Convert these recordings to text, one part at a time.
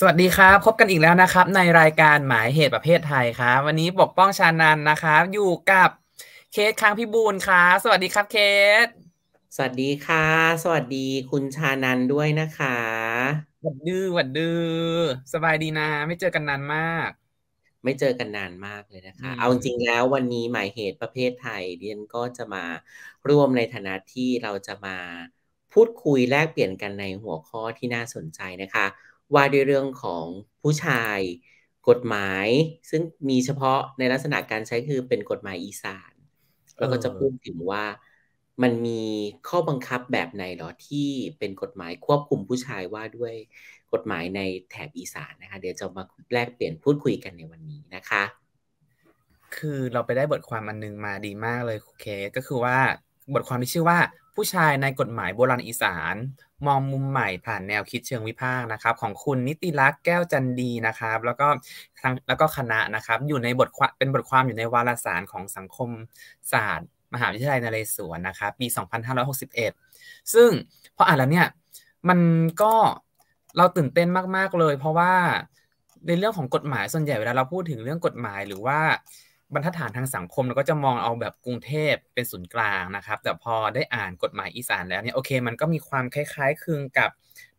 สวัสดีครับ พบกันอีกแล้วนะครับในรายการหมายเหตุประเภทไทยครับ วันนี้ปกป้องชานันนะครับอยู่กับเคสค้างพิบูลครับสวัสดีครับเคสสวัสดีค่ะ สวัสดี คุณชานันด้วยนะคะหวัดดื้อหวัดดื้อสบายดีนะไม่เจอกันนานมาก ไม่เจอกันนานมากเลยนะคะ เอาจริงแล้ววันนี้หมายเหตุประเภทไทยเดียนก็จะมาร่วมในฐานะที่เราจะมาพูดคุยแลกเปลี่ยนกันในหัวข้อที่น่าสนใจนะคะว่าด้วยเรื่องของผู้ชายกฎหมาย ซึ่งมีเฉพาะในลักษณะการใช้คือเป็นกฎหมายอีสานแล้วก็จะพูดถึงว่ามันมีข้อบังคับแบบไหนหรอที่เป็นกฎหมายควบคุมผู้ชายว่าด้วยกฎหมายในแถบอีสานนะคะเดี๋ยวจะมาแลกเปลี่ยนพูดคุยกันในวันนี้นะคะ คือเราไปได้บทความอันนึงมาดีมากเลยโอเคก็คือว่าบทความที่ชื่อว่าผู้ชายในกฎหมายโบราณอีสาน มองมุมใหม่ผ่านแนวคิดเชิงวิพากษ์นะครับ ของคุณนิติรักษ์แก้วจันดีนะครับแล้วก็แล้วก็คณะนะครับอยู่ในบทความเป็นบทความอยู่ในวารสารของสังคมศาสตร์ มหาวิทยาลัยนเรศวรนะครับปี 2561 ซึ่งพออ่านแล้วเนี่ยมันก็เราตื่นเต้นมาก ๆ เลยเพราะว่าในเรื่องของกฎหมายส่วนใหญ่เวลาเราพูดถึงเรื่องกฎหมายหรือว่าบรรทัดฐานทางสังคมเราก็จะมองเอาแบบกรุงเทพเป็นศูนย์กลางนะครับแต่พอได้อ่านกฎหมายอีสานแล้วเนี่ยโอเค มันก็มีความคล้ายๆคลึงกับ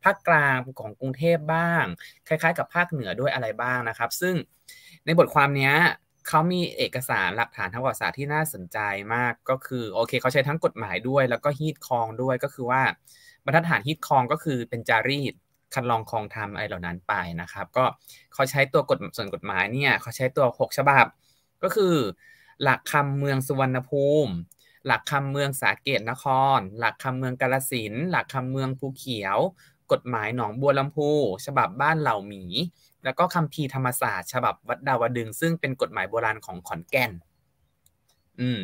ภาคกลางของกรุงเทพบ้าง คล้ายๆ กับภาคเหนือด้วยอะไรบ้างนะครับ ซึ่งในบทความเนี้ยเขามีเอกสารหลักฐานทางประวัติศาสตร์ที่น่าสนใจมากก็คือโอเคเขาใช้ทั้งกฎหมายด้วย แล้วก็ฮีดคองด้วยก็คือว่า บรรทัดฐานฮีดคองก็คือเป็นจารีตคัดลองคองทำอะไรเหล่านั้นไปนะครับก็เขาใช้ตัวกฎส่วนกฎหมายเนี่ยเขาใช้ตัว6ฉบับก็คือหลักคำเมืองสุวรรณภูมิ หลักคำเมืองสาเกตนคร หลักคำเมืองกาลสินหลักคำเมืองภูเขียว กฎหมายหนองบัวลำพู ฉบับบ้านเหล่าหมี แล้วก็คำพีธรรมศาสตร์ ฉบับวัดดาวดึง ซึ่งเป็นกฎหมายโบราณของขอนแก่นอืม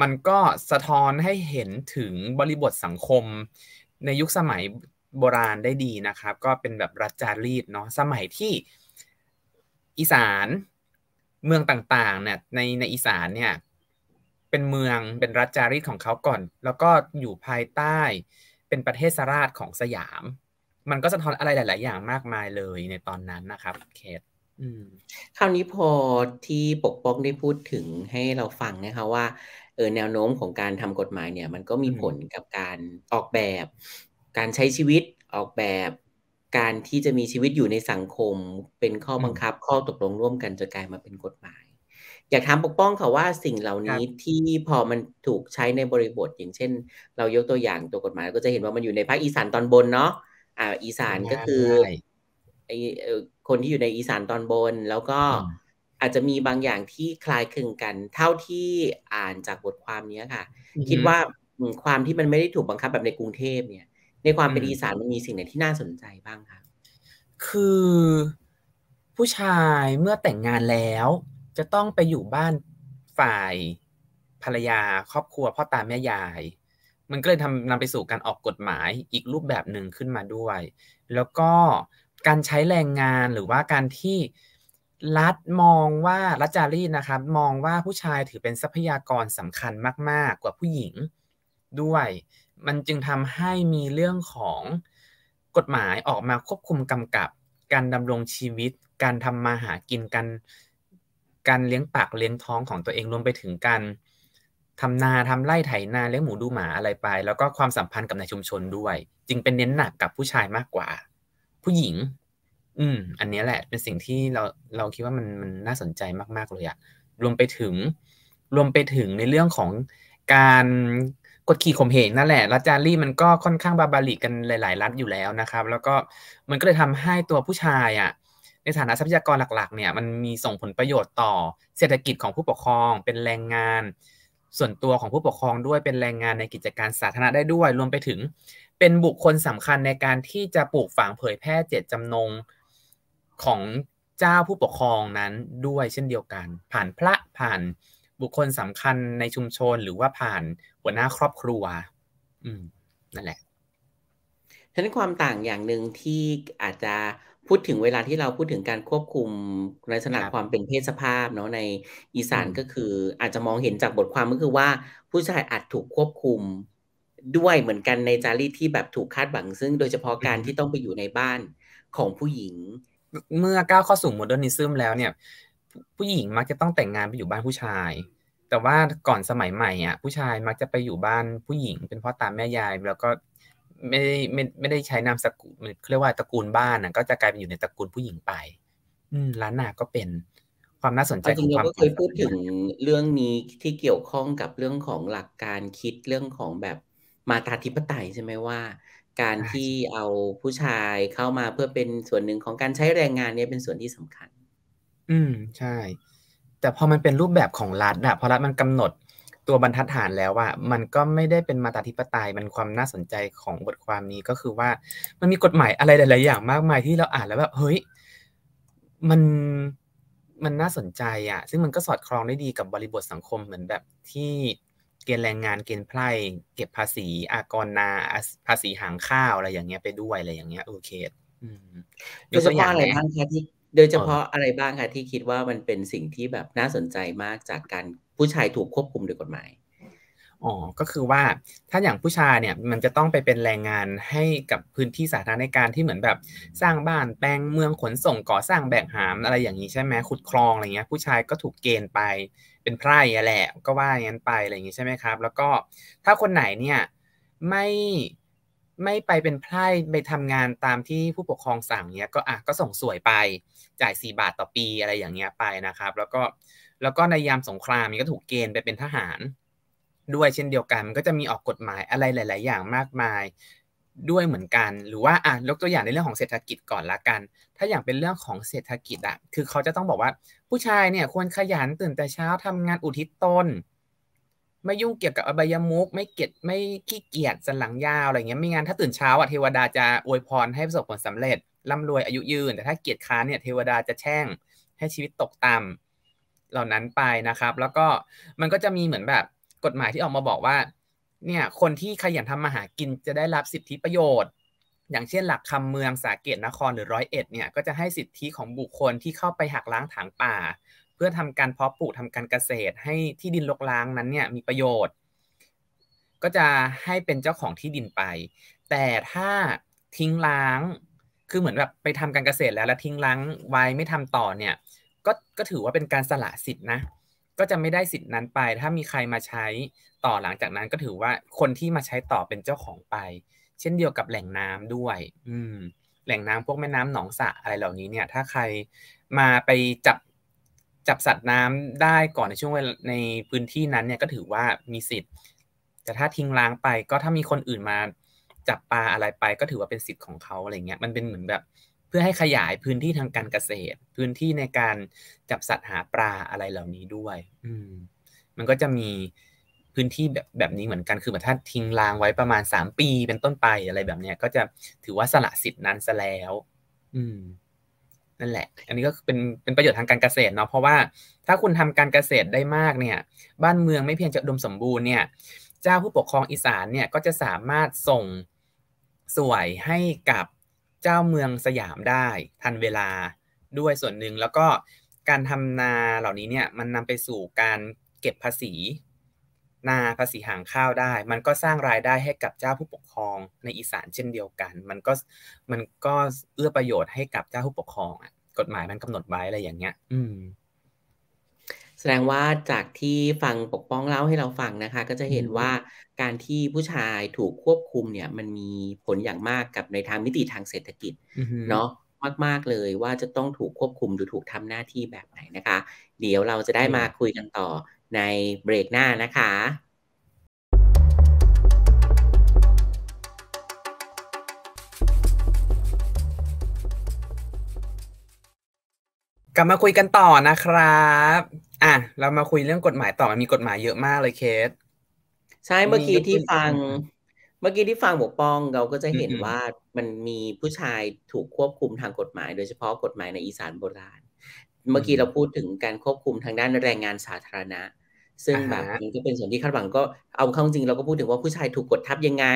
มันก็สะท้อนให้เห็นถึงบริบทสังคมในยุคสมัยโบราณได้ดีนะครับ ก็เป็นแบบรัจจารีตเนาะสมัยที่อีสานเมืองต่างๆเนี่ยในในอีสานเนี่ย เป็นเมืองเป็นรัฐจารีตของเขาก่อน แล้วก็อยู่ภายใต้เป็นประเทศสราชของสยาม มันก็สะท้อนอะไรหลาย ๆ อย่างมากมายเลยในตอนนั้นนะครับเคสคราวนี้พอที่ปกป้องได้พูดถึงให้เราฟังนะคะว่าเออแนวโน้มของการทำกฎหมายเนี่ย มันก็มีผลกับการออกแบบการใช้ชีวิตออกแบบการที่จะมีชีวิตอยู่ในสังคมเป็นข้อบังคับข้อตกลงร่วมกันจะกลายมาเป็นกฎหมาย อยากถามปกป้องค่ะว่าสิ่งเหล่านี้ที่พอมันถูกใช้ในบริบท อย่างเช่น เรายกตัวอย่างตัวกฎหมาย ก็จะเห็นว่ามันอยู่ในภาคอีสานตอนบนเนาะอ่าอีสานก็คือไอคนที่อยู่ในอีสานตอนบนแล้วก็อาจจะมีบางอย่างที่คล้ายคลึงกันเท่าที่อ่านจากบทความเนี้ค่ะ คิดว่าความที่มันไม่ได้ถูกบังคับแบบในกรุงเทพเนี่ยในความเป็นอีสานมันมีสิ่งไหนที่น่าสนใจบ้างคะ คือผู้ชายเมื่อแต่งงานแล้ว จะต้องไปอยู่บ้านฝ่ายภรรยาครอบครัวพ่อตาแม่ยาย มันก็เลยทำนำไปสู่การออกกฎหมายอีกรูปแบบหนึ่งขึ้นมาด้วย แล้วก็การใช้แรงงานหรือว่าการที่รัฐมองว่ารัจารีตนะครับ มองว่าผู้ชายถือเป็นทรัพยากรสำคัญมากๆ กว่าผู้หญิงด้วยมันจึงทำให้มีเรื่องของกฎหมายออกมาควบคุมกำกับ การดำรงชีวิต การทำมาหากินการการเลี้ยงปากเลี้ยงท้องของตัวเอง รวมไปถึงการทำนาทำไร่ไถนาเลี้ยงหมูดูหมาอะไรไป แล้วก็ความสัมพันธ์กับในชุมชนด้วย จึงเป็นเน้นหนักกับผู้ชายมากกว่า ผู้หญิง อืม อันนี้แหละเป็นสิ่งที่เราเราคิดว่ามันมันน่าสนใจมากๆเลยอะรวมไปถึงรวมไปถึงในเรื่องของการดขี่ข่มเหงนั่นแหละรัจารีมันก็ค่อนข้างบาบาลิกกันหลายๆรัฐอยู่แล้วนะครับ แล้วก็มันก็เลยทำให้ตัวผู้ชายอ่ะ ในฐานะทรัพยากรหลักๆเนี่ย มันมีส่งผลประโยชน์ต่อเศรษฐกิจของผู้ปกครองเป็นแรงงานส่วนตัวของผู้ปกครองด้วยเป็นแรงงานในกิจการสาธารณะได้ด้วย รวมไปถึงเป็นบุคคลสำคัญในการที่จะปลูกฝังเผยแพร่เจตจำนงของเจ้าผู้ปกครองนั้นด้วยเช่นเดียวกัน ผ่านพระผ่านบุคคลสำคัญในชุมชนหรือว่าผ่านหัวหน้าครอบครัว อืมนั่นแหละฉะนั้นความต่างอย่างหนึ่งที่อาจจะพูดถึงเวลาที่เราพูดถึงการควบคุมลักษณะความเป็นเพศสภาพ เนาะในอีสานก็คือ อาจจะมองเห็นจากบทความก็คือว่า ผู้ชายอาจถูกควบคุมด้วยเหมือนกันในจารีตที่แบบถูกคาดหวังซึ่ง โดยเฉพาะการที่ต้องไปอยู่ในบ้านของผู้หญิงเมื่อก้าวเข้าสู่โมเดิร์นิซึมแล้วเนี่ยผู้หญิงมักจะต้องแต่งงานไปอยู่บ้านผู้ชาย แต่ว่าก่อนสมัยใหม่อ่ะ ผู้ชายมักจะไปอยู่บ้านผู้หญิง เป็นพ่อตาแม่ยายแล้วก็ไม่ได้ไม่ไม่ได้ใช้นามสกุลเรียกว่าตระกูลบ้านอ่ะก็จะกลายเป็นอยู่ในตระกูลผู้หญิงไปอืมล้านนาก็เป็นความน่าสนใจของควาก็เคยพูดถึงเรื่องนี้ที่เกี่ยวข้องกับเรื่องของหลักการคิดเรื่องของแบบมาตาธิปไตยใช่ไหมว่า การที่เอาผู้ชายเข้ามาเพื่อเป็นส่วนหนึ่งของการใช้แรงงานเนี่ยเป็นส่วนที่สำคัญอืมใช่ แต่พอมันเป็นรูปแบบของรัฐอะพอรัฐมันกำหนดตัวบรรทัดฐานแล้วว่า มันก็ไม่ได้เป็นมาตาธิปไตยมันความน่าสนใจของบทความนี้ก็คือว่า มันมีกฎหมายอะไรหลายๆอย่างมากมายที่เราอ่านแล้วแบบเฮ้ยมันมันน่าสนใจอ่ะซึ่งมันก็สอดคล้องได้ดีกับบริบทสังคมเหมือนแบบที่เกณฑ์แรงงานเกณฑ์ไพร่ เก็บภาษีอากรนาภาษีหางข้าวอะไรอย่างเงี้ยไปด้วยอะไรอย่างเงี้ยโอเคยกตัวอย่างเลยนแค่ที่โดยเฉพาะอะไรบ้างคะที่คิดว่ามันเป็นสิ่งที่แบบน่าสนใจมากจากการผู้ชายถูกควบคุมโดยกฎหมายอ๋อก็คือว่าถ้าอย่างผู้ชายเนี่ยมันจะต้องไปเป็นแรงงานให้กับพื้นที่สาธารณะในการที่เหมือนแบบสร้างบ้านแปลงเมืองขนส่งก่อสร้างแบกหามอะไรอย่างนี้ใช่ไหมขุดคลองอะไรเงี้ยผู้ชายก็ถูกเกณฑ์ไปเป็นไพร่แหละ ก็ว่าอย่างนั้นไปอะไรอย่างนี้ใช่ไหมครับ แล้วก็ถ้าคนไหนเนี่ยไม่ไม่ไปเป็นไพร่ไปทำงานตามที่ผู้ปกครองสั่งเนี้ยก็อ่ะก็ส่งสวยไปจ่ายสี่บาทต่อปีอะไรอย่างเงี้ยไปนะครับ แล้วก็แล้วก็ในยามสงครามมันก็ถูกเกณฑ์ไปเป็นทหาร ด้วยเช่นเดียวกันมันก็จะมีออกกฎหมายอะไรหลาย ๆ อย่างมากมายด้วยเหมือนกัน หรือว่าอ่ะยกตัวอย่างในเรื่องของเศรษฐกิจก่อนละกัน ถ้าอย่างเป็นเรื่องของเศรษฐกิจอ่ะคือเขาจะต้องบอกว่าผู้ชายเนี่ยควรขยันตื่นแต่เช้าทำงานอุทิศตนไม่ยุ่งเกี่ยวกับอบายมุกไม่เกียดไม่ขี้เกียจสันหลังยาวอะไรเงี้ยไม่งั้นถ้าตื่นเช้าอ่ะเทวดาจะอวยพร ให้ประสบผลสำเร็จ ร่ารวยอายุยืน แต่ถ้าเกียดค้านเนี่ยเทวดาจะแช่งให้ชีวิตตกต่ำเหล่านั้นไปนะครับ แล้วก็มันก็จะมีเหมือนแบบกฎหมายที่ออกมาบอกว่าเนี่ยคนที่ขยันทำมาหากินจะได้รับสิทธิประโยชน์ อย่างเช่นหลักคำเมืองสาเกตนครหรือร้อยเอ็ดเนี่ยก็จะให้สิทธิของบุคคลที่เข้าไปหักล้างถางป่าพื่อทำการเพาะปลูกทำการเกษตร ให้ที่ดินลกล้างนั้นเนี่ยมีประโยชน์ ก็จะให้เป็นเจ้าของที่ดินไป แต่ถ้าทิ้งล้างคือเหมือนแบบไปทำการเกษตรแล้วแล้วทิ้งล้างไว้ไม่ทำต่อเนี่ย ก็ก็ถือว่าเป็นการสละสิทธินะก็จะไม่ได้สิทธินั้นไป ถ้ามีใครมาใช้ต่อหลังจากนั้น ก็ถือว่าคนที่มาใช้ต่อเป็นเจ้าของไป เช่นเดียวกับแหล่งน้ำด้วย อืมแหล่งน้ำพวกแม่น้ำหนองสระอะไรเหล่านี้เนี่ย ถ้าใครมาไปจับจับสัตว์น้ำได้ก่อนในช่วงเวลาในพื้นที่นั้นเนี่ยก็ถือว่ามีสิทธิ์แต่ถ้าทิ้งล้างไป ก็ถ้ามีคนอื่นมา จับปลาอะไรไป ก็ถือว่าเป็นสิทธิ์ของเขาอะไรเงี้ยมันเป็นเหมือนแบบ เพื่อให้ขยายพื้นที่ทางการเกษตร พื้นที่ในการจับสัตว์หาปลาอะไรเหล่านี้ด้วย อืม มันก็จะมีพื้นที่แบบแบบนี้เหมือนกันคือแบบถ้าทิ้งล้างไว้ประมาณสามปี เป็นต้นไปอะไรแบบเนี้ยก็จะถือว่าสละสิทธิ์นั้นซะแล้ว อืมนั่นแหละ อันนี้ก็เป็นเป็นประโยชน์ทางการเกษตรเนาะ เพราะว่าถ้าคุณทำการเกษตรได้มากเนี่ย บ้านเมืองไม่เพียงจะดมสมบูรณ์เนี่ย เจ้าผู้ปกครองอีสานเนี่ยก็จะสามารถส่งสวยให้กับเจ้าเมืองสยามได้ทันเวลาด้วยส่วนหนึ่งแล้วก็การทำนาเหล่านี้เนี่ยมันนำไปสู่การเก็บภาษี นาภาษีหางข้าวได้ มันก็สร้างรายได้ให้กับเจ้าผู้ปกครองในอีสาน เช่นเดียวกันมันก็มันก็เอื้อประโยชน์ให้กับเจ้าผู้ปกครองอ่ะกฎหมายมันกำหนดไว้อะไรอย่างเงี้ยอืมแสดงว่าจากที่ฟังปกป้องเล่าให้เราฟังนะคะ ก็จะเห็นว่าการที่ผู้ชายถูกควบคุม เนี่ย มันมีผลอย่างมากกับในทางมิติทางเศรษฐกิจเนาะมากๆเลยว่าจะต้องถูกควบคุมหรือถูกทำหน้าที่แบบไหนนะคะ เดี๋ยวเราจะได้มาคุยกันต่อในเบรกหน้านะคะกลับมาคุยกันต่อนะครับ อ่ะ เรามาคุยเรื่องกฎหมายต่อ มันมีกฎหมายเยอะมากเลยเคส ใช่ เมื่อกี้ที่ฟัง เมื่อกี้ที่ฟังบกป้อง เราก็จะเห็นว่ามันมีผู้ชายถูกควบคุมทางกฎหมาย โดยเฉพาะกฎหมายในอีสานโบราณ เมื่อกี้เราพูดถึงการควบคุมทางด้านแรงงานสาธารณะ ซึ่งแบบมันก็เป็นส่วนที่คาดหวังก็เอาเข้าจริง เราก็พูดถึงว่าผู้ชายถูกกดทับยังไง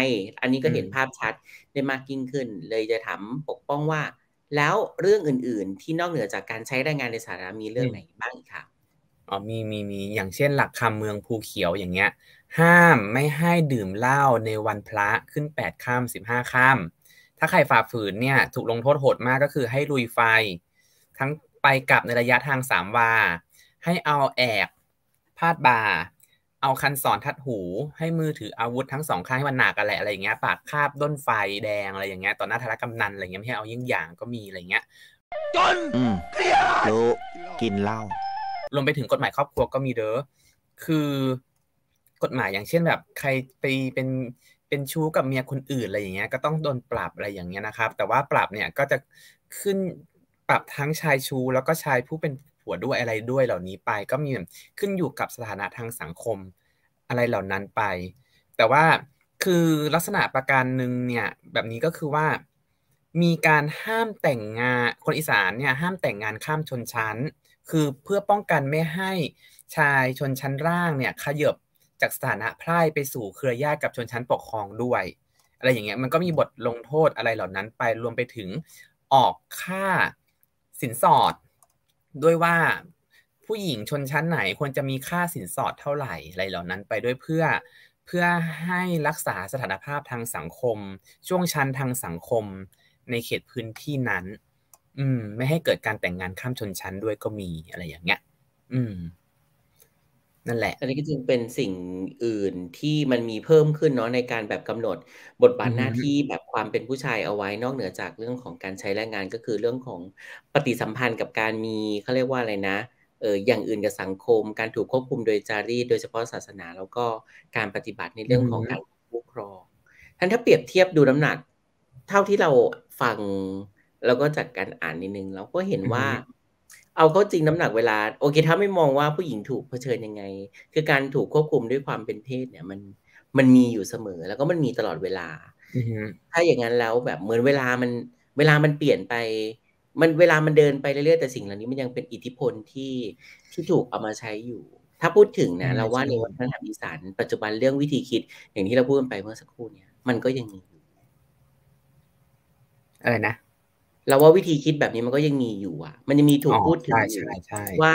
อันนี้ก็เห็นภาพชัดได้มากยิ่งขึ้น เลยจะถามปกป้องว่าแล้วเรื่องอื่นๆ ที่นอกเหนือจากการใช้แรงงานในสหรัฐมีเรื่องไหนบ้างคะอ๋อมีมีมีอย่างเช่นหลักคำเมืองภูเขียวอย่างเงี้ยห้ามไม่ให้ดื่มเหล้าในวันพระขึ้นแปด้ามสิบห้าข้ามถ้าใครฝ่าฝืนเนี่ย ถูกลงโทษโหดมากก็คือให้ลุยไฟ ทั้งไปกลับในระยะทางสามวาให้เอาแอกพาดบ่าเอาคันสอนทัดหูให้มือถืออาวุธทั้งสองข้างให้มันหนักอะไรอะไรอย่างเงี้ย ปากคาบด้นไฟแดงอะไรอย่างเงี้ยต่อหน้าธารกำนันอะไรเงี้ยไม่ให้เอายิ่งอย่างก็มีอะไรเงี้ยจนรู้กินเหล้ารวมไปถึงกฎหมายครอบครัวก็มีเด้อคือ กฎหมายอย่างเช่นแบบ ใครไปเป็นเป็นชู้กับเมียคนอื่นอะไรอย่างเงี้ย ก็ต้องโดนปรับอะไรอย่างเงี้ยนะครับแต่ว่าปรับเนี่ยก็จะขึ้นปรับทั้งชายชู้แล้วก็ชายผู้เป็นัวด้วยอะไรด้วยเหล่านี้ไปก็มีขึ้นอยู่กับสถานะทางสังคมอะไรเหล่านั้นไป แต่ว่าคือลักษณะประการหนึ่งเนี่ยแบบนี้ก็คือว่า มีการห้ามแต่งงานคนอีสานเนี่ยห้ามแต่งงานข้ามชนชั้น คือเพื่อป้องกันไม่ให้ชายชนชั้นล่างเนี่ยขยบจากสถานะไพร่ไปสู่เครือญาติกับชนชั้นปกครองด้วยอะไรอย่างเงี้ยมันก็มีบทลงโทษอะไรเหล่านั้นไปรวมไปถึงออกค่าสินสอดด้วยว่าผู้หญิงชนชั้นไหนควรจะมีค่าสินสอดเท่าไหร่อะไรเหล่านั้นไปด้วยเพื่อ เพื่อให้รักษาสถานภาพทางสังคม ช่วงชั้นทางสังคม ในเขตพื้นที่นั้น อืม ไม่ให้เกิดการแต่งงานข้ามชนชั้นด้วยก็มีอะไรอย่างเงี้ยอืมนั่นแหละอันนี้ก็จึงเป็นสิ่งอื่นที่มันมีเพิ่มขึ้นเนาะในการแบบกำหนด บทบาทหน้าที่แบบความเป็นผู้ชายเอาไว้นอกเหนือจากเรื่องของการใช้แรงงาน ก็คือเรื่องของปฏิสัมพันธ์กับการมีเขาเรียกว่าอะไรนะเอออย่างอื่นกับสังคม การถูกควบคุมโดยจารีตโดยเฉพาะศาสนา แล้วก็การปฏิบัติในเรื่องของการผู้ครองท่านถ้าเปรียบเทียบดูน้ำหนัก เท่าที่เราฟังแล้วก็จากการอ่านนิดนึงเราก็เห็นว่าเอาเข้าจริงน้ำหนักเวลาโอเค ถ้าไม่มองว่าผู้หญิงถูกเผชิญยังไง คือการถูกควบคุมด้วยความเป็นเพศเนี่ย มันมันมีอยู่เสมอแล้วก็มันมีตลอดเวลาถ้าอย่างนั้นแล้วแบบเหมือนเวลามัน เวลามันเปลี่ยนไป มันเวลามันเดินไปเรื่อยๆแต่สิ่งเหล่านี้มันยังเป็นอิทธิพลที่ที่ถูกเอามาใช้อยู่ ถ้าพูดถึงนะเราว่าในวัฒนธรรมอีสานปัจจุบันเรื่องวิธีคิดอย่างที่เราพูดกันไปเมื่อสักครู่เนี่ยมันก็ยังมีอยู่ อะไรนะเราว่าวิธีคิดแบบนี้มันก็ยังมีอยู่อ่ะ มันยังมีถูกพูดถึงว่า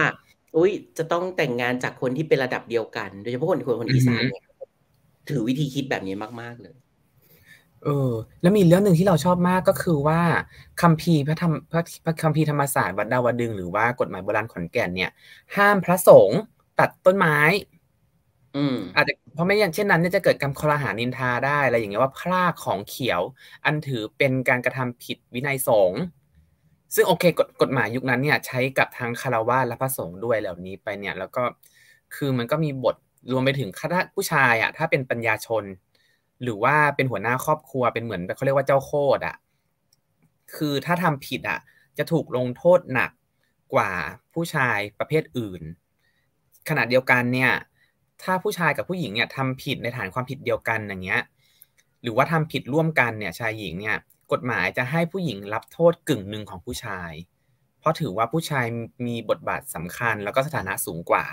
อุ้ยจะต้องแต่งงานจากคนที่เป็นระดับเดียวกัน โดยเฉพาะคนคนคนอีสานเนี่ย ถือวิธีคิดแบบนี้มาก ๆ เลย เออ แล้วมีเรื่องหนึ่งที่เราชอบมากก็คือว่าคัมภีร์พระธรรมพระพระคัมภีร์ธรรมศาสตร์วัดดาวดึงหรือว่ากฎหมายโบราณขอนแก่นเนี่ย ห้ามพระสงฆ์ตัดต้นไม้อาจจะเพราะไม่อย่างเช่นนั้นเนี่ยจะเกิดการคลาหานินทาได้อะไรอย่างเงี้ยว่าพลาดของเขียว อันถือเป็นการกระทำผิดวินัยสงฆ์ซึ่งโอเคกฎกฎหมายยุคนั้นเนี่ย ใช้กับทางคารวะและพระสงฆ์ด้วยเหล่านี้ไปเนี่ย แล้วก็คือมันก็มีบทรวมไปถึงคณะผู้ชายอะ่ะถ้าเป็นปัญญาชน หรือว่าเป็นหัวหน้าครอบครัวเป็นเหมือนเขาเรียกว่าเจ้าโคดอะ่ะคือถ้าทำผิดอ่ะ จะถูกลงโทษหนัก กว่าผู้ชายประเภทอื่นขณะเดียวกันเนี่ยถ้าผู้ชายกับผู้หญิงเนี่ยทำผิดในฐานความผิดเดียวกัน อย่างเงี้ยหรือว่าทำผิดร่วมกันเนี่ย ชายหญิงเนี่ย กฎหมายจะให้ผู้หญิงรับโทษกึ่งหนึ่งของผู้ชาย เพราะถือว่าผู้ชายมีบทบาทสำคัญ แล้วก็สถานะสูงกว่า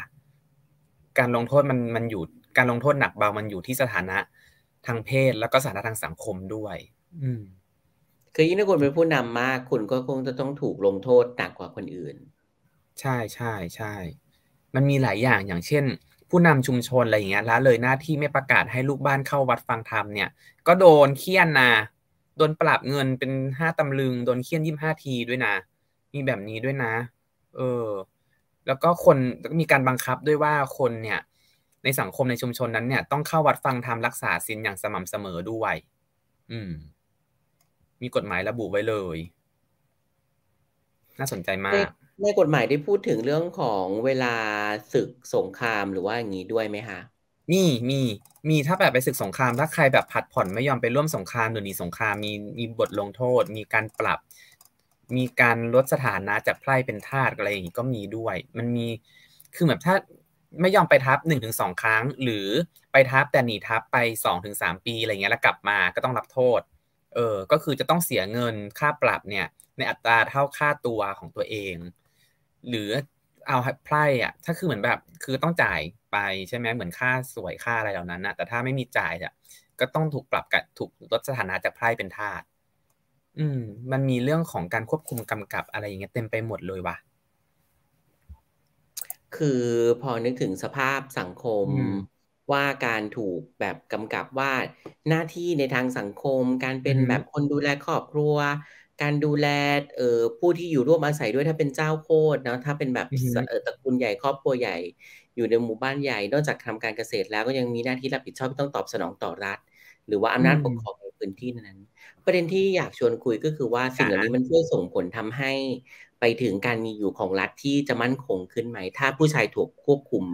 การลงโทษมันมันอยู่ การลงโทษหนักเบามันอยู่ที่สถานะทางเพศแล้วก็สถานะทางสังคมด้วย อืมคือยิ่งถ้าคุณเป็นผู้นำมากคุณก็คงจะต้องถูกลงโทษหนักกว่าคนอื่น ใช่ใช่ใช่ มันมีหลายอย่างอย่างเช่นผู้นำชุมชนอะไรอย่างเงี้ยแล้วเลยหน้าที่ไม่ประกาศให้ลูกบ้านเข้าวัดฟังธรรมเนี่ย ก็โดนเคี่ยนนะโดนปรับเงินเป็นห้าตำลึง โดนเคี่ยนยี่ห้าทีด้วยนะ มีแบบนี้ด้วยนะ เออ แล้วก็คนมีการบังคับด้วยว่าคนเนี่ย ในสังคมในชุมชนนั้นเนี่ยต้องเข้าวัดฟังธรรมรักษาศีลอย่างสม่ำเสมอด้วย อืมมีกฎหมายระบุไว้เลย น่าสนใจมากในกฎหมายได้พูดถึงเรื่องของเวลาศึกสงครามหรือว่าอย่างนี้ด้วยไหมคะมีมี มีถ้าแบบไปศึกสงคราม ถ้าใครแบบผัดผ่อนไม่ยอมไปร่วมสงครามหรือหนีสงครามมีมีบทลงโทษ มีการปรับ มีการลดสถานะจากไพร่เป็นทาสอะไรอย่างนี้ก็มีด้วย มันมีคือแบบถ้าไม่ยอมไปทับหนึ่งถึงสองครั้ง หรือไปทับแต่หนีทับไปสองถึงสามปีอะไรเงี้ยแล้วกลับมา ก็ต้องรับโทษ เออก็คือจะต้องเสียเงินค่าปรับเนี่ย ในอัตราเท่าค่าตัวของตัวเองหรือเอาไพร่อะถ้าคือเหมือนแบบ คือต้องจ่ายไปใช่ไหมเหมือนค่าสวยค่าอะไรเหล่านั้นนะแต่ถ้าไม่มีจ่ายอ่ะก็ต้องถูกปรับกับถูกลดสถานะจากไพร่เป็นทาสอืม มันมีเรื่องของการควบคุมกำกับอะไรอย่างเงี้ยเต็มไปหมดเลยว่ะคือพอนึกถึงสภาพสังคมว่าการถูกแบบกำกับว่า หน้าที่ในทางสังคม การเป็นแบบคนดูแลครอบครัวการดูแลเอ่อผู้ที่อยู่ร่วมอาศัยด้วยถ้าเป็นเจ้าโคดนะถ้าเป็นแบบตระกูลใหญ่ครอบครัวใหญ่ อยู่ในหมู่บ้านใหญ่นอกจากทำการเกษตรแล้วก็ยังมีหน้าที่รับผิดชอบที่ต้องตอบสนองต่อรัฐ หรือว่าอำนาจปกครองในพื้นที่นั้น ประเด็นที่อยากชวนคุยก็คือว่าสิ่งเหล่านี้มันช่วยส่งผลทำให้ ไปถึงการมีอยู่ของรัฐที่จะมั่นคงขึ้นไหมถ้าผู้ชายถูกควบคุม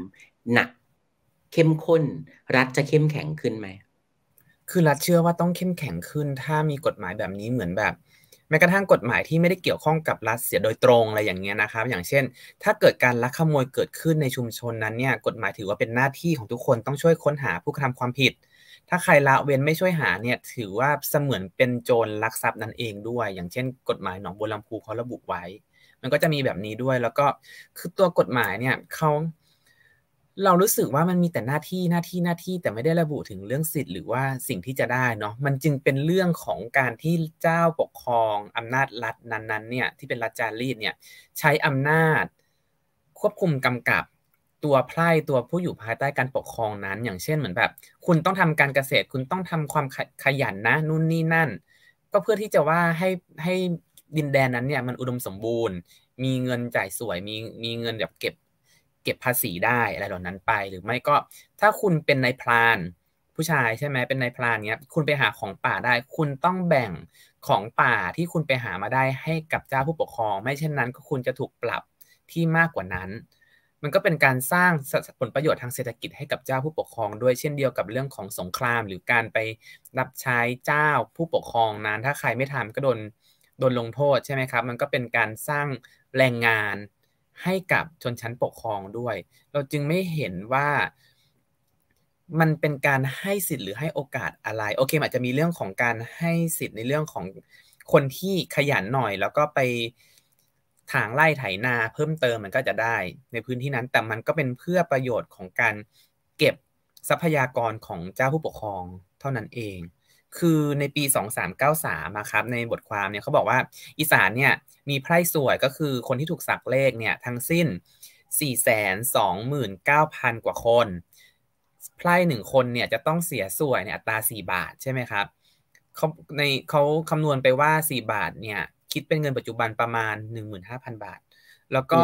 หนักเข้มข้น รัฐจะเข้มแข็งขึ้นไหมคือรัฐเชื่อว่าต้องเข้มแข็งขึ้น ถ้ามีกฎหมายแบบนี้เหมือนแบบแม้กระทั่งกฎหมายที่ไม่ได้เกี่ยวข้องกับรัฐเสียโดยตรงอะไรอย่างเงี้ยนะครับ อย่างเช่น ถ้าเกิดการลักขโมยเกิดขึ้นในชุมชนนั้นเนี่ยกฎหมายถือว่าเป็นหน้าที่ของทุกคนต้องช่วยค้นหาผู้กระทำความผิด ถ้าใครละเว้นไม่ช่วยหาเนี่ยถือว่าเสมือนเป็นโจรลักทรัพย์นั่นเองด้วย อย่างเช่น กฎหมายหนองบัวลำพูเขาระบุไว้ มันก็จะมีแบบนี้ด้วยแล้วก็คือตัวกฎหมายเนี่ยเขาเรารู้สึกว่ามันมีแต่หน้าที่หน้าที่หน้าที่แต่ไม่ได้ระบุถึงเรื่องสิทธิ์หรือว่าสิ่งที่จะได้เนาะมันจึงเป็นเรื่องของการที่เจ้าปกครองอำนาจรัฐนั้นๆเนี่ยที่เป็นรัฐจารีตเนี่ยใช้อำนาจ ควบคุมกำกับตัวไพร่ตัวผู้อยู่ภายใต้การปกครองนั้น อย่างเช่นเหมือนแบบคุณต้องทำการเกษตรคุณต้องทำความขยันนะนู่นนี่นั่น ก็เพื่อที่จะว่าให้ให้ดินแดนนั้นเนี่ยมันอุดมสมบูรณ์ มีเงินจ่ายสวยมีมีเงินแบบเก็บเก็บภาษีได้อะไรเหล่านั้นไป หรือไม่ก็ถ้าคุณเป็นนายพรานผู้ชายใช่ไหมเป็นนายพรานเนี้ยคุณไปหาของป่าได้ คุณต้องแบ่งของป่าที่คุณไปหามาได้ให้กับเจ้าผู้ปกครอง ไม่เช่นนั้นก็คุณจะถูกปรับที่มากกว่านั้น มันก็เป็นการสร้างผลประโยชน์ทางเศรษฐกิจให้กับเจ้าผู้ปกครอง ด้วยเช่นเดียวกับเรื่องของสงครามหรือการไปรับใช้เจ้าผู้ปกครองนั้นถ้าใครไม่ทำก็โดนโดนลงโทษใช่ไหมครับมันก็เป็นการสร้างแรงงานให้กับชนชั้นปกครองด้วย เราจึงไม่เห็นว่ามันเป็นการให้สิทธิ์หรือให้โอกาสอะไร โอเคอาจจะมีเรื่องของการให้สิทธิ์ในเรื่องของคนที่ขยันหน่อย แล้วก็ไปถางไร่ไถนาเพิ่มเติมมันก็จะได้ ในพื้นที่นั้น แต่มันก็เป็นเพื่อประโยชน์ของการเก็บทรัพยากรของเจ้าผู้ปกครองเท่านั้นเองคือในปี 2393มาครับในบทความเนี่ยเขาบอกว่า อีสานเนี่ยมีไพร่สวยก็คือคนที่ถูกสักเลขเนี่ยทั้งสิ้น 429,000 กว่าคน ไพร่หนึ่งคนเนี่ยจะต้องเสียสวยในอัตรา 4 บาทใช่ไหมครับเขาในเขาคำนวณไปว่า 4 บาทเนี่ยคิดเป็นเงินปัจจุบันประมาณ 15,000บาท แล้วก็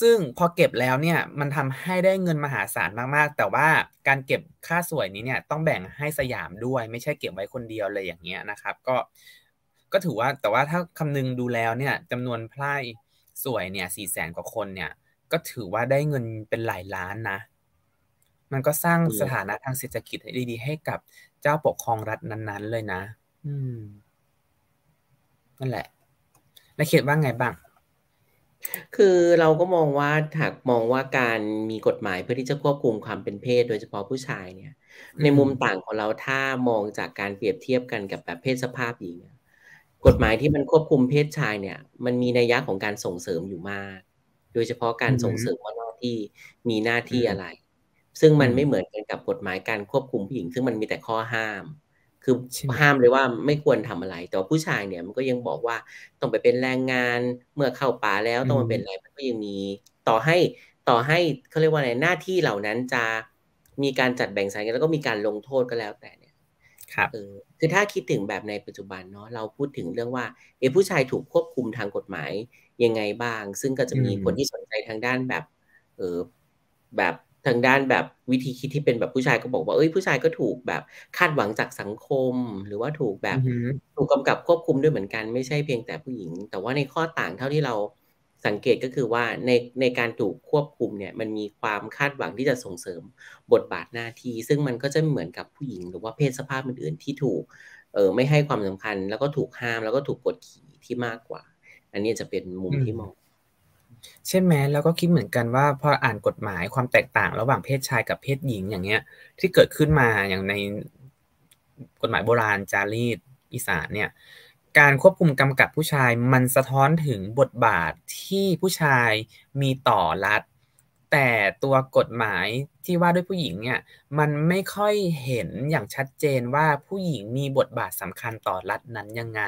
ซึ่งพอเก็บแล้วเนี่ย มันทำให้ได้เงินมหาศาลมากๆ แต่ว่าการเก็บค่าสวยนี้เนี่ย ต้องแบ่งให้สยามด้วย ไม่ใช่เก็บไว้คนเดียวเลยอย่างเงี้ยนะครับ ก็ก็ถือว่าแต่ว่าถ้าคำนึงดูแล้วเนี่ยจำนวนไพร่สวยเนี่ยสี่แสนกว่าคนเนี่ย ก็ถือว่าได้เงินเป็นหลายล้านนะมันก็สร้างสถานะทางเศรษฐกิจดี ๆ ให้กับเจ้าปกครองรัฐนั้น ๆเลยนะ อืมนั่นแหละในเขตว่าไงบ้างคือเราก็มองว่าหากมองว่าการมีกฎหมายเพื่อที่จะควบคุมความเป็นเพศ โดยเฉพาะผู้ชายเนี่ย ในมุมต่างของเราถ้ามองจากการเปรียบเทียบกันกับแบบเพศสภาพหญิงกฎหมายที่มันควบคุมเพศชายเนี่ยมันมีนัยยะของการส่งเสริมอยู่มาก โดยเฉพาะการส่งเสริมว่าหน้าที่มีหน้าที่อะไร ซึ่งมันไม่เหมือนกันกับกฎหมายการควบคุมผู้หญิงซึ่งมันมีแต่ข้อห้ามคือห้ามเลยว่าไม่ควรทำอะไรแต่ว่าผู้ชายเนี่ย มันก็ยังบอกว่าต้องไปเป็นแรงงานเมื่อเข้าป่าแล้วต้องมาเป็นอะไรมันก็ยังมี ต่อให้ต่อให้เขาเรียกว่าอะไรหน้าที่เหล่านั้นจะมีการจัดแบ่งสายกันแล้วก็มีการลงโทษก็แล้วแต่เนี่ย ครับ เออคือถ้าคิดถึงแบบในปัจจุบันเนาะเราพูดถึงเรื่องว่าเออผู้ชายถูกควบคุมทางกฎหมายยังไงบ้าง ซึ่งก็จะมีคนที่สนใจทางด้านแบบ เออแบบทางด้านแบบวิธีคิดที่เป็นแบบผู้ชายก็บอกว่าเอ้ยผู้ชายก็ถูกแบบคาดหวังจากสังคมหรือว่าถูกแบบถูกกำกับควบคุมด้วยเหมือนกันไม่ใช่เพียงแต่ผู้หญิง แต่ว่าในข้อต่างเท่าที่เราสังเกตก็คือว่าในในการถูกควบคุมเนี่ยมันมีความคาดหวังที่จะส่งเสริมบทบาทหน้าที่ ซึ่งมันก็จะเหมือนกับผู้หญิง หรือว่าเพศสภาพอื่น ๆที่ถูกเออไม่ให้ความสำคัญแล้วก็ถูกห้ามแล้วก็ถูกกดขี่ที่มากกว่า อันนี้จะเป็นมุมที่มองใช่ไหมแล้วก็คิดเหมือนกันว่า พออ่านกฎหมายความแตกต่าง ระหว่างเพศชายกับเพศหญิงอย่างเงี้ยที่เกิดขึ้นมาอย่างในกฎหมายโบราณจารีตอีสานเนี่ยการควบคุมกำกับผู้ชายมันสะท้อนถึงบทบาทที่ผู้ชายมีต่อรัฐ แต่ตัวกฎหมายที่ว่าด้วยผู้หญิงเนี่ยมันไม่ค่อยเห็นอย่างชัดเจนว่าผู้หญิงมีบทบาทสำคัญต่อรัฐนั้นยังไง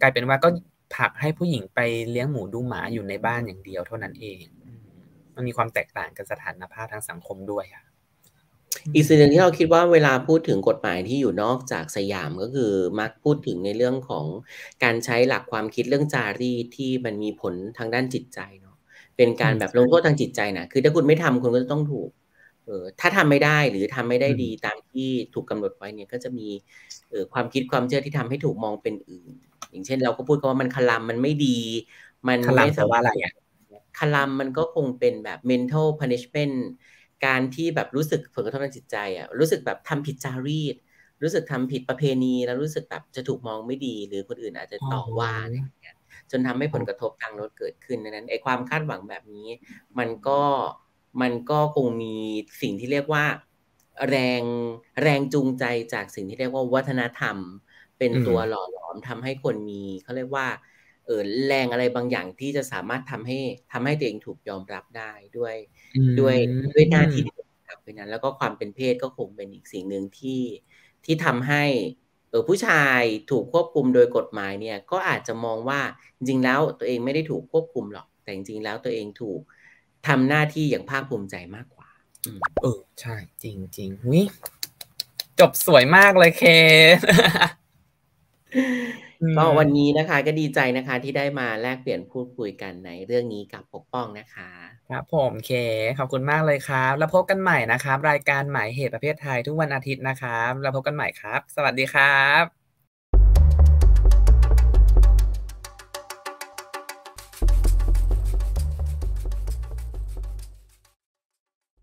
กลายเป็นว่าก็ผลักให้ผู้หญิงไปเลี้ยงหมูดูหมาอยู่ในบ้านอย่างเดียวเท่านั้นเอง มันมีความแตกต่างกับสถานภาพทางสังคมด้วยค่ะ อีกสิ่งหนึ่งที่เราคิดว่าเวลาพูดถึงกฎหมายที่อยู่นอกจากสยามก็คือมักพูดถึงในเรื่องของการใช้หลักความคิดเรื่องจารีตที่มันมีผลทางด้านจิตใจเนาะ เป็นการแบบลงโทษทางจิตใจนะคือถ้าคุณไม่ทำคุณก็จะต้องถูกเออถ้าทำไม่ได้หรือทำไม่ได้ดี ตามที่ถูกกาหนดไว้เนี่ยก็จะมีเออความคิดความเชื่อที่ทำให้ถูกมองเป็นอื่นอย่างเช่นเราก็พูดกันว่ามันคลัมันไม่ดี มันไม่สบายอะไรอ่ะคลัมันก็คงเป็นแบบ mental punishment การที่แบบรู้สึกผลกระทบทางจิตใจอ่ะรู้สึกแบบทำผิดจารีต รู้สึกทำผิดประเพณี แล้วรู้สึกแบบจะถูกมองไม่ดี หรือคนอื่นอาจจะต่อว่าเนี่ยจนทำให้ผลกระทบทางลบเกิดขึ้นนั้นไอความคาดหวังแบบนี้ มันก็มันก็คงมีสิ่งที่เรียกว่าแรงแรงจูงใจจากสิ่งที่เรียกว่า วัฒนธรรมเป็นตัวหล่อหลอมทำให้คนมี เขาเรียกว่าเออแรงอะไรบางอย่างที่จะสามารถทำให้ ทำให้ตัวเองถูกยอมรับได้ด้วยด้วยด้วยหน้าที่ครับเพราะนั้น แล้วก็ความเป็นเพศก็คงเป็นอีกสิ่งหนึ่งที่ที่ทำให้เออผู้ชายถูกควบคุมโดยกฎหมายเนี่ย ก็อาจจะมองว่าจริงแล้วตัวเองไม่ได้ถูกควบคุมหรอกแต่จริงแล้วตัวเองถูกทำหน้าที่อย่างภาคภูมิใจมากกว่าเออใช่จริงจริงจบสวยมากเลยเคก็วันนี้นะคะก็ดีใจนะคะที่ได้มาแลกเปลี่ยนพูดคุยกันในเรื่องนี้กับปกป้องนะคะ ครับผมเคขอบคุณมากเลยครับ แล้วพบกันใหม่นะครับรายการหมายเหตุประเภทไทยทุกวันอาทิตย์นะครับแล้วพบกันใหม่ครับ สวัสดีครับ